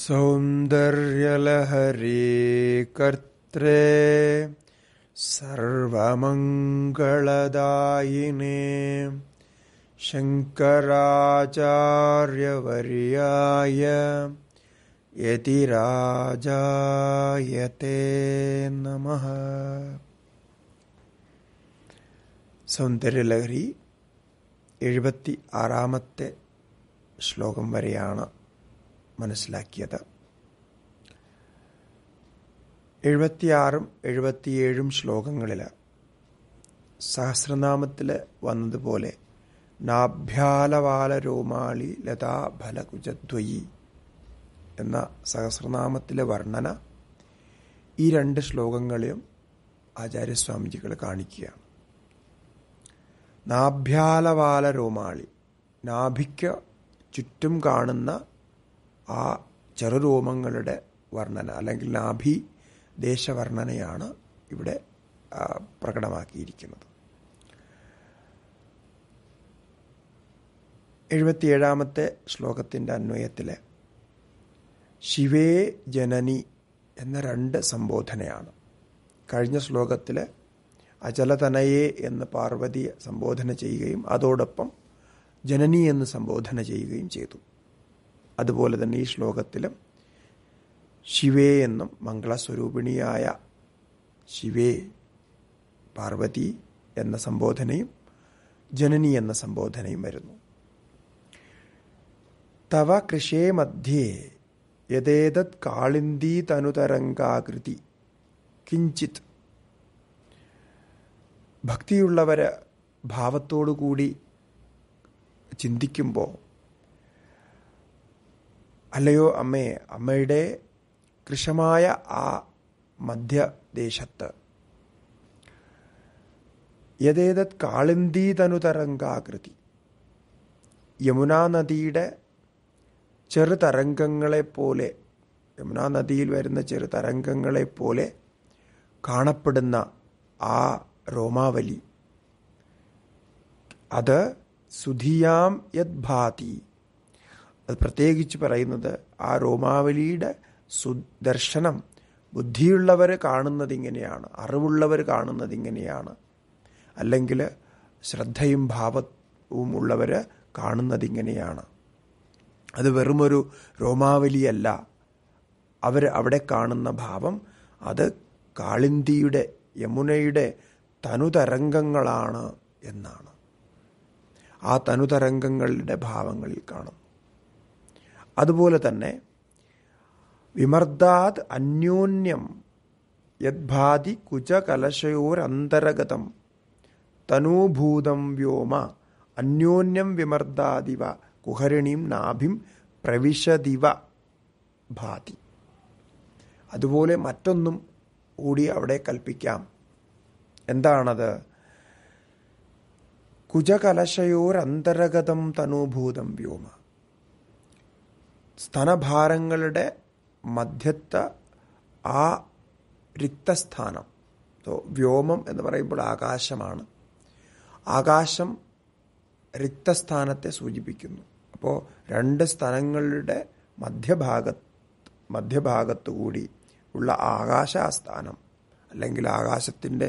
സൗന്ദര്യലഹരീ കർത്രേ സർവമംഗളദായിനേ ശങ്കരാചാര്യവര്യായ യതിരാജായത്തെ നമ സൗന്ദര്യലഹരി എഴുപത്തി ആറാമത്തെ ശ്ലോകം വരെയാണ് മനസ്സിലാക്കിയത് എഴുപത്തിയാറും എഴുപത്തിയേഴും ശ്ലോകങ്ങളിൽ സഹസ്രനാമത്തിൽ വന്നതുപോലെ നാഭ്യാലവാല രോമാളി ലതാ ഫലകുജദ്വയി എന്ന സഹസ്രനാമത്തിലെ വർണ്ണന ഈ രണ്ട് ശ്ലോകങ്ങളെയും ആചാര്യസ്വാമിജികൾ കാണിക്കുകയാണ് നാഭ്യാലവാല രോമാളി നാഭിക്ക് ചുറ്റും കാണുന്ന ആ ചെറുരോമങ്ങളുടെ വർണ്ണന അല്ലെങ്കിൽ നാഭി ദേശവർണ്ണനയാണ് ഇവിടെ പ്രകടമാക്കിയിരിക്കുന്നത് എഴുപത്തിയേഴാമത്തെ ശ്ലോകത്തിൻ്റെ അന്വയത്തിൽ ശിവേ ജനനി എന്ന രണ്ട് സംബോധനയാണ് കഴിഞ്ഞ ശ്ലോകത്തിൽ അചലതനയെ എന്ന് പാർവതിയെ സംബോധന ചെയ്യുകയും അതോടൊപ്പം ജനനി എന്ന് സംബോധന ചെയ്യുകയും ചെയ്തു അതുപോലെ തന്നെ ഈ ശ്ലോകത്തിലും ശിവേ എന്നും മംഗളസ്വരൂപിണിയായ ശിവേ പാർവതി എന്ന സംബോധനയും ജനനി എന്ന സംബോധനയും വരുന്നു തവ കൃഷേ മധ്യേ യഥേതത് കാളിന്തി തനുതരംഗാകൃതി കിഞ്ചിത് ഭക്തിയുള്ളവരെ ഭാവത്തോടുകൂടി ചിന്തിക്കുമ്പോൾ അല്ലയോ അമ്മയെ അമ്മയുടെ കൃഷമായ ആ മധ്യദേശത്ത് യഥേതത് കാളിന്തി തനുതരംഗാകൃതി യമുനാ നദിയുടെ ചെറുതരംഗങ്ങളെപ്പോലെ യമുനാ നദിയിൽ വരുന്ന ചെറുതരംഗങ്ങളെപ്പോലെ കാണപ്പെടുന്ന ആ റോമാവലി അത് സുധിയാം യദ്ഭാതി അത് പ്രത്യേകിച്ച് പറയുന്നത് ആ റോമാവലിയുടെ സുദർശനം ബുദ്ധിയുള്ളവർ കാണുന്നത് ഇങ്ങനെയാണ് അറിവുള്ളവർ കാണുന്നത് ഇങ്ങനെയാണ് അല്ലെങ്കിൽ ശ്രദ്ധയും ഭാവവും ഉള്ളവർ കാണുന്നത് ഇങ്ങനെയാണ് അത് വെറുമൊരു റോമാവലിയല്ല അവർ അവിടെ കാണുന്ന ഭാവം അത് കാളിന്തിയുടെ യമുനയുടെ തനുതരംഗങ്ങളാണ് എന്നാണ് ആ തനുതരംഗങ്ങളുടെ ഭാവങ്ങളിൽ കാണും അതുപോലെ തന്നെ വിമർദ്ദാത് അന്യോന്യം യദ്ഭാതി കുചകലശയോരന്തരഗതം തനൂഭൂതം വ്യോമ അന്യോന്യം വിമർദാതിവ കുഹരിണീം നാഭിം പ്രവിശതിവ ഭാതി അതുപോലെ മറ്റൊന്നും കൂടി അവിടെ കൽപ്പിക്കാം എന്താണത് കുജകലശയോരന്തരഗതം തനൂഭൂതം വ്യോമ സ്തനഭാരങ്ങളുടെ മധ്യത്ത് ആ റിക്തസ്ഥാനം വ്യോമം എന്ന് പറയുമ്പോൾ ആകാശമാണ് ആകാശം റിക്തസ്ഥാനത്തെ സൂചിപ്പിക്കുന്നു അപ്പോൾ രണ്ട് സ്ഥലങ്ങളുടെ മധ്യഭാഗ മധ്യഭാഗത്തു കൂടി ഉള്ള ആകാശാസ്ഥാനം അല്ലെങ്കിൽ ആകാശത്തിൻ്റെ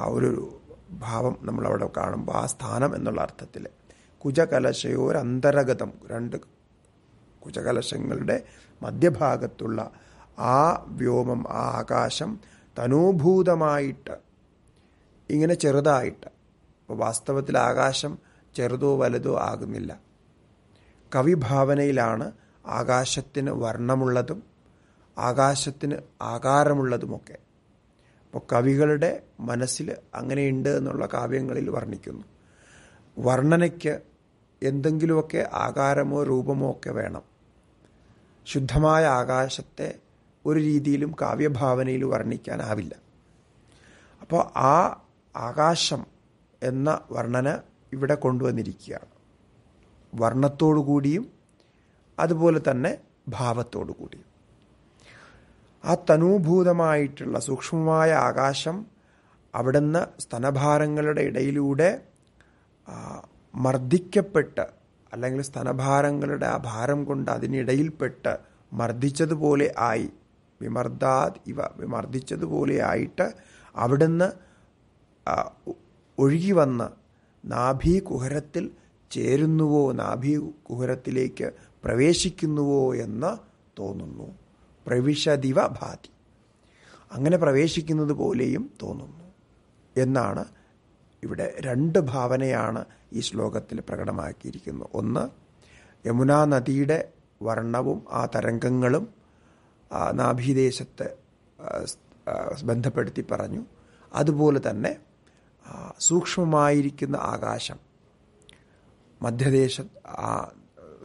ആ ഒരു ഭാവം നമ്മളവിടെ കാണുമ്പോൾ ആ സ്ഥാനം എന്നുള്ള അർത്ഥത്തിൽ കുജകലശയോരന്തരഗതം രണ്ട് കുചകലശങ്ങളുടെ മധ്യഭാഗത്തുള്ള ആ വ്യോമം ആ ആകാശം തനൂഭൂതമായിട്ട് ഇങ്ങനെ ചെറുതായിട്ട് അപ്പോൾ വാസ്തവത്തിൽ ആകാശം ചെറുതോ വലുതോ ആകുന്നില്ല കവിഭാവനയിലാണ് ആകാശത്തിന് വർണ്ണമുള്ളതും ആകാശത്തിന് ആകാരമുള്ളതുമൊക്കെ അപ്പോൾ കവികളുടെ മനസ്സിൽ അങ്ങനെയുണ്ട് എന്നുള്ള കാവ്യങ്ങളിൽ വർണ്ണിക്കുന്നു വർണ്ണനയ്ക്ക് എന്തെങ്കിലുമൊക്കെ ആകാരമോ രൂപമോ ഒക്കെ വേണം ശുദ്ധമായ ആകാശത്തെ ഒരു രീതിയിലും കാവ്യഭാവനയിൽ വർണ്ണിക്കാനാവില്ല അപ്പോൾ ആ ആകാശം എന്ന വർണ്ണന ഇവിടെ കൊണ്ടുവന്നിരിക്കുകയാണ് വർണ്ണത്തോടു കൂടിയും അതുപോലെ തന്നെ ഭാവത്തോടു കൂടിയും ആ തനൂഭൂതമായിട്ടുള്ള സൂക്ഷ്മമായ ആകാശം അവിടുന്ന് സ്തനഭാരങ്ങളുടെ ഇടയിലൂടെ മർദ്ദിക്കപ്പെട്ട് അല്ലെങ്കിൽ സ്തനഭാരങ്ങളുടെ ആ ഭാരം കൊണ്ട് അതിനിടയിൽപ്പെട്ട് മർദ്ദിച്ചതുപോലെ ആയി വിമർദ്ദാത് ഇവ വിമർദ്ദിച്ചതുപോലെ ആയിട്ട് അവിടുന്ന് ഒഴുകി വന്ന് നാഭീ കുഹരത്തിൽ ചേരുന്നുവോ നാഭീ കുഹരത്തിലേക്ക് പ്രവേശിക്കുന്നുവോ എന്ന് തോന്നുന്നു പ്രവിശതിവ ഭാതി അങ്ങനെ പ്രവേശിക്കുന്നത് പോലെയും തോന്നുന്നു എന്നാണ് ഇവിടെ രണ്ട് ഭാവനയാണ് ഈ ശ്ലോകത്തിൽ പ്രകടമാക്കിയിരിക്കുന്നത് ഒന്ന് യമുനാ നദിയുടെ വർണ്ണവും ആ തരംഗങ്ങളും നാഭീദേശത്ത് ബന്ധപ്പെടുത്തി പറഞ്ഞു അതുപോലെ തന്നെ സൂക്ഷ്മമായിരിക്കുന്ന ആകാശം മധ്യദേശ ആ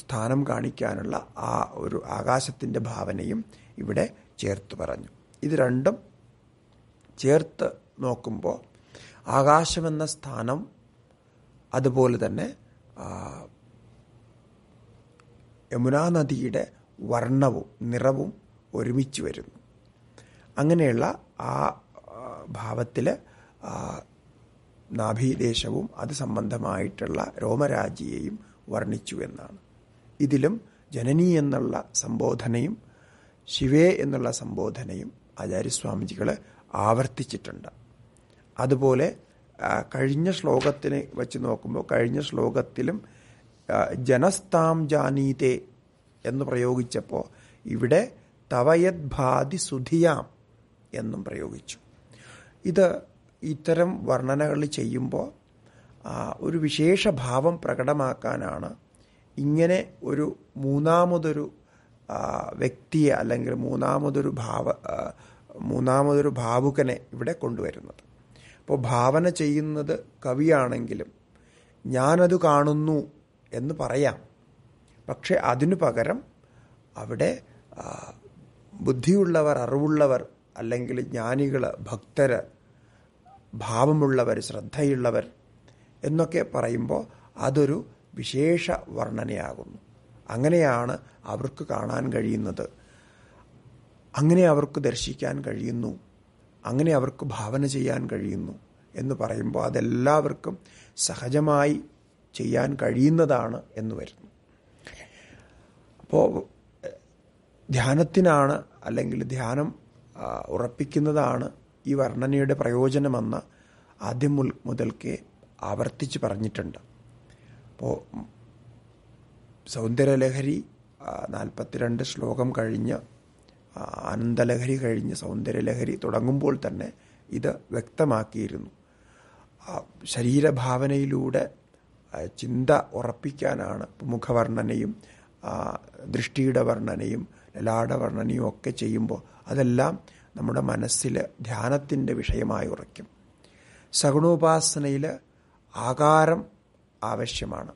സ്ഥാനം കാണിക്കാനുള്ള ആ ഒരു ആകാശത്തിൻ്റെ ഭാവനയും ഇവിടെ ചേർത്ത് പറഞ്ഞു ഇത് രണ്ടും ചേർത്ത് നോക്കുമ്പോൾ ആകാശമെന്ന സ്ഥാനം അതുപോലെ തന്നെ യമുനാ നദിയുടെ വർണ്ണവും നിറവും ഒരുമിച്ച് വരുന്നു അങ്ങനെയുള്ള ആ ഭാവത്തിൽ നാഭീദേശവും അത് സംബന്ധമായിട്ടുള്ള രോമരാജിയെയും വർണ്ണിച്ചു എന്നാണ് ഇതിലും ജനനി എന്നുള്ള സംബോധനയും ശിവേ എന്നുള്ള സംബോധനയും ആചാര്യസ്വാമിജികൾ ആവർത്തിച്ചിട്ടുണ്ട് അതുപോലെ കഴിഞ്ഞ ശ്ലോകത്തിനെ വെച്ച് നോക്കുമ്പോൾ കഴിഞ്ഞ ശ്ലോകത്തിലും ജനസ്താം ജാനീതെ എന്ന് പ്രയോഗിച്ചപ്പോൾ ഇവിടെ തവയത് ഭാതി സുധിയാം എന്നും പ്രയോഗിച്ചു ഇത് ഇത്തരം വർണ്ണനകൾ ചെയ്യുമ്പോൾ ഒരു വിശേഷ ഭാവം പ്രകടമാക്കാനാണ് ഇങ്ങനെ ഒരു മൂന്നാമതൊരു വ്യക്തിയെ അല്ലെങ്കിൽ മൂന്നാമതൊരു ഭാവ മൂന്നാമതൊരു ഭാവുകനെ ഇവിടെ കൊണ്ടുവരുന്നത് ഇപ്പോൾ ഭാവന ചെയ്യുന്നത് കവിയാണെങ്കിലും ഞാനത് കാണുന്നു എന്ന് പറയാം പക്ഷെ അതിനു പകരം അവിടെ ബുദ്ധിയുള്ളവർ അറിവുള്ളവർ അല്ലെങ്കിൽ ജ്ഞാനികൾ ഭക്തർ ഭാവമുള്ളവർ ശ്രദ്ധയുള്ളവർ എന്നൊക്കെ പറയുമ്പോൾ അതൊരു വിശേഷ വർണ്ണനയാകുന്നു അങ്ങനെയാണ് അവർക്ക് കാണാൻ കഴിയുന്നത് അങ്ങനെ അവർക്ക് ദർശിക്കാൻ കഴിയുന്നു അങ്ങനെ അവർക്ക് ഭാവന ചെയ്യാൻ കഴിയുന്നു എന്ന് പറയുമ്പോൾ അതെല്ലാവർക്കും സഹജമായി ചെയ്യാൻ കഴിയുന്നതാണ് എന്ന് വരുന്നു അപ്പോൾ ധ്യാനത്തിനാണ് അല്ലെങ്കിൽ ധ്യാനം ഉറപ്പിക്കുന്നതാണ് ഈ വർണ്ണനയുടെ പ്രയോജനമെന്ന് ആദ്യം മുതൽക്കേ ആവർത്തിച്ച് പറഞ്ഞിട്ടുണ്ട് അപ്പോൾ സൗന്ദര്യലഹരി നാൽപ്പത്തിരണ്ട് ശ്ലോകം കഴിഞ്ഞ് ആനന്ദലഹരി കഴിഞ്ഞ് സൗന്ദര്യലഹരി തുടങ്ങുമ്പോൾ തന്നെ ഇത് വ്യക്തമാക്കിയിരുന്നു ശരീരഭാവനയിലൂടെ ചിന്ത ഉറപ്പിക്കാനാണ് മുഖവർണ്ണനയും ദൃഷ്ടിയുടെ വർണ്ണനയും ലലാട വർണ്ണനയും ഒക്കെ ചെയ്യുമ്പോൾ അതെല്ലാം നമ്മുടെ മനസ്സിൽ ധ്യാനത്തിൻ്റെ വിഷയമായി ഉറയ്ക്കും സഗുണോപാസനയിൽ ആകാരം ആവശ്യമാണ്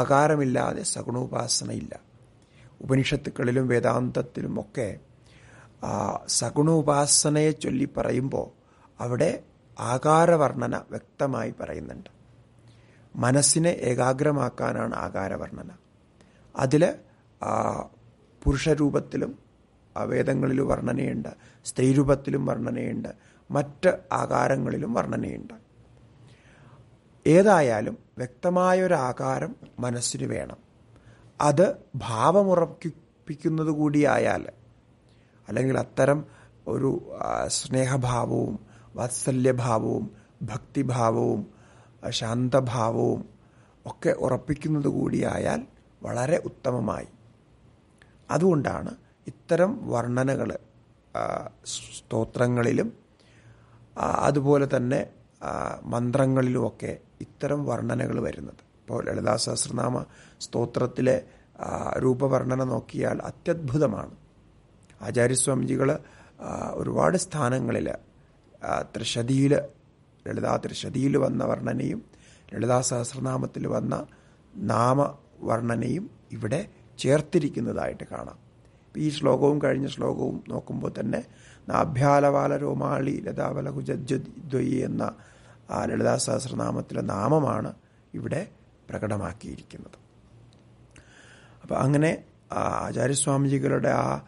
ആകാരമില്ലാതെ സഗുണോപാസനയില്ല ഉപനിഷത്തുക്കളിലും വേദാന്തത്തിലും ഒക്കെ സഗുണോപാസനയെ ചൊല്ലി പറയുമ്പോൾ അവിടെ ആകാരവർണ്ണന വ്യക്തമായി പറയുന്നുണ്ട് മനസ്സിനെ ഏകാഗ്രമാക്കാനാണ് ആകാരവർണ്ണന അതിൽ പുരുഷരൂപത്തിലും വേദങ്ങളിൽ വർണ്ണനയുണ്ട് സ്ത്രീരൂപത്തിലും വർണ്ണനയുണ്ട് മറ്റ് ആകാരങ്ങളിലും വർണ്ണനയുണ്ട് ഏതായാലും വ്യക്തമായൊരാകാരം മനസ്സിന് വേണം അത് ഭാവമുറപ്പിക്കുന്നത് കൂടിയായാൽ അല്ലെങ്കിൽ അത്തരം ഒരു സ്നേഹഭാവവും വാത്സല്യഭാവവും ഭക്തിഭാവവും ശാന്തഭാവവും ഒക്കെ ഉറപ്പിക്കുന്നത് കൂടിയായാൽ വളരെ ഉത്തമമായി അതുകൊണ്ടാണ് ഇത്തരം വർണ്ണനകൾ സ്തോത്രങ്ങളിലും അതുപോലെ തന്നെ മന്ത്രങ്ങളിലുമൊക്കെ ഇത്തരം വർണ്ണനകൾ വരുന്നത് ഇപ്പോൾ ലളിതാ സഹസ്രനാമ സ്തോത്രത്തിലെ രൂപവർണ്ണന നോക്കിയാൽ അത്യത്ഭുതമാണ് ആചാര്യസ്വാമിജികൾ ഒരുപാട് സ്ഥാനങ്ങളിൽ ത്രിശതിയിൽ ലളിതാ ത്രിശതിയിൽ വന്ന വർണ്ണനയും ലളിതാ സഹസ്രനാമത്തിൽ വന്ന നാമവർണ്ണനയും ഇവിടെ ചേർത്തിരിക്കുന്നതായിട്ട് കാണാം ഈ ശ്ലോകവും കഴിഞ്ഞ ശ്ലോകവും നോക്കുമ്പോൾ തന്നെ നാഭ്യാലവാല രോമാളി ലതാവലകുജദ്വയി എന്ന ആ ലളിതാ സഹസ്രനാമത്തിലെ നാമമാണ് ഇവിടെ പ്രകടമാക്കിയിരിക്കുന്നത് അപ്പോൾ അങ്ങനെ ആചാര്യസ്വാമിജികളുടെ ആ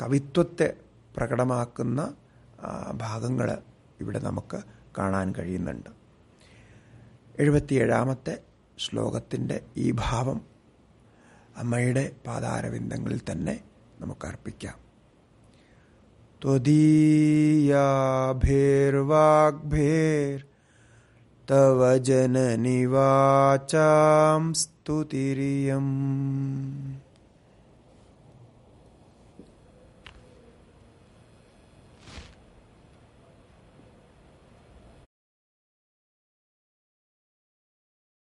കവിത്വത്തെ പ്രകടമാക്കുന്ന ഭാഗങ്ങൾ ഇവിടെ നമുക്ക് കാണാൻ കഴിയുന്നുണ്ട് എഴുപത്തിയേഴാമത്തെ ശ്ലോകത്തിൻ്റെ ഈ ഭാവം അമ്മയുടെ പാതാരവിന്ദങ്ങളിൽ തന്നെ നമുക്ക് അർപ്പിക്കാം ത്വദീയാഭേർവാഗ്ഭേർ तव जननिवाचां स्तुतिरियम्